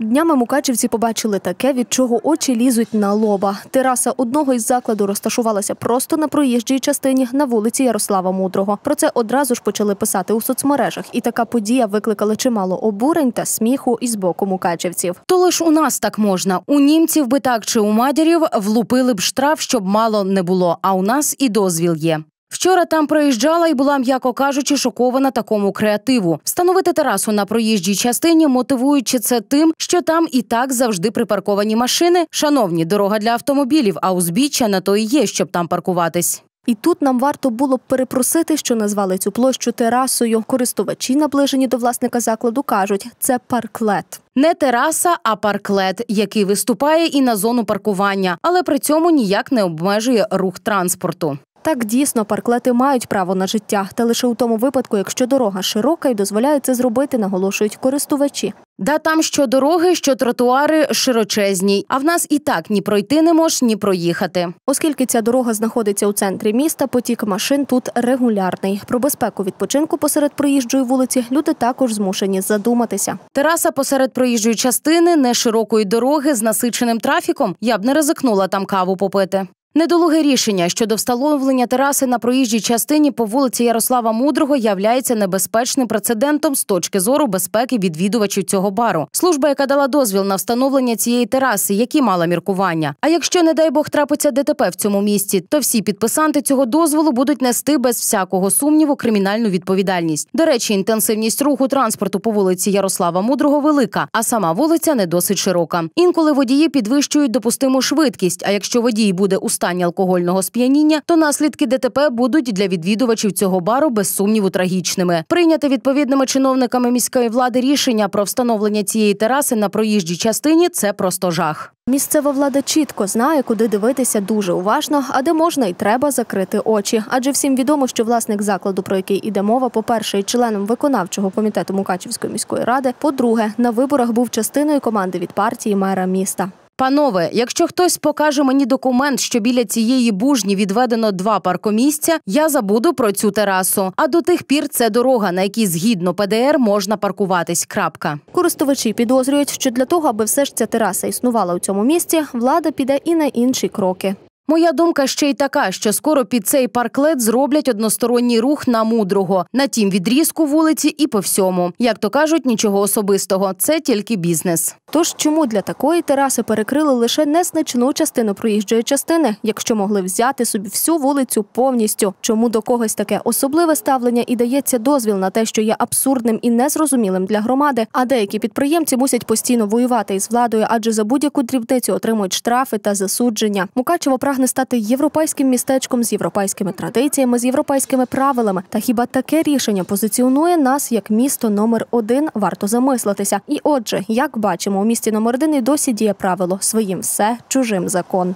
Днями мукачівці побачили таке, від чого очі лізуть на лоба. Тераса одного із закладу розташувалася просто на проїжджій частині на вулиці Ярослава Мудрого. Про це одразу ж почали писати у соцмережах, і така подія викликала чимало обурень та сміху із боку мукачівців. То лиш у нас так можна. У німців би так чи у мадірів влупили б штраф, щоб мало не було. А у нас і дозвіл є. Вчора там проїжджала і була, м'яко кажучи, шокована такому креативу. Встановити терасу на проїжджій частині, мотивуючи це тим, що там і так завжди припарковані машини. Шановні, дорога для автомобілів, а узбіччя на то і є, щоб там паркуватись. І тут нам варто було б перепросити, що назвали цю площу терасою. Користувачі, наближені до власника закладу, кажуть, це парклет. Не тераса, а парклет, який виступає і на зону паркування, але при цьому ніяк не обмежує рух транспорту. Так дійсно парклети мають право на життя, та лише у тому випадку, якщо дорога широка і дозволяє це зробити, наголошують користувачі. Да там що дороги, що тротуари широчезні. А в нас і так ні пройти не можеш, ні проїхати. Оскільки ця дорога знаходиться у центрі міста, потік машин тут регулярний. Про безпеку відпочинку посеред проїжджої вулиці люди також змушені задуматися. Тераса посеред проїжджої частини, не широкої дороги з насиченим трафіком. Я б не ризикнула там каву попити. Недолуге рішення щодо встановлення тераси на проїжджій частині по вулиці Ярослава Мудрого являється небезпечним прецедентом з точки зору безпеки відвідувачів цього бару. Служба, яка дала дозвіл на встановлення цієї тераси, які мала міркування. А якщо, не дай Бог, трапиться ДТП в цьому місці, то всі підписанти цього дозволу будуть нести без всякого сумніву кримінальну відповідальність. До речі, інтенсивність руху транспорту по вулиці Ярослава Мудрого велика, а сама вулиця не досить широка. Інколи водії підвищують допустиму швидкість. А якщо водій буде у стані алкогольного сп'яніння, то наслідки ДТП будуть для відвідувачів цього бару без сумніву трагічними. Прийняте відповідними чиновниками міської влади рішення про встановлення цієї тераси на проїжджій частині це просто жах. Місцева влада чітко знає, куди дивитися дуже уважно, а де можна і треба закрити очі. Адже всім відомо, що власник закладу, про який іде мова, по перше, є членом виконавчого комітету Мукачівської міської ради. По-друге, на виборах був частиною команди від партії мера міста. Панове, якщо хтось покаже мені документ, що біля цієї бужні відведено два паркомісця, я забуду про цю терасу. А до тих пір це дорога, на якій згідно ПДР можна паркуватись. Крапка користувачі підозрюють, що для того, аби все ж ця тераса існувала у цьому місці, влада піде і на інші кроки. Моя думка ще й така, що скоро під цей парклет зроблять односторонній рух на мудрого на тім відрізку вулиці і по всьому. Як то кажуть, нічого особистого, це тільки бізнес. Тож чому для такої тераси перекрили лише незначну частину проїжджої частини, якщо могли взяти собі всю вулицю повністю? Чому до когось таке особливе ставлення і дається дозвіл на те, що є абсурдним і незрозумілим для громади? А деякі підприємці мусять постійно воювати із владою, адже за будь-яку дрібницю отримують штрафи та засудження. Мукачево прагне стати європейським містечком з європейськими традиціями, з європейськими правилами. Та хіба таке рішення позиціонує нас як місто номер один? Варто замислитися. І отже, як бачимо, у місті номер один і досі діє правило своїм все чужим закон.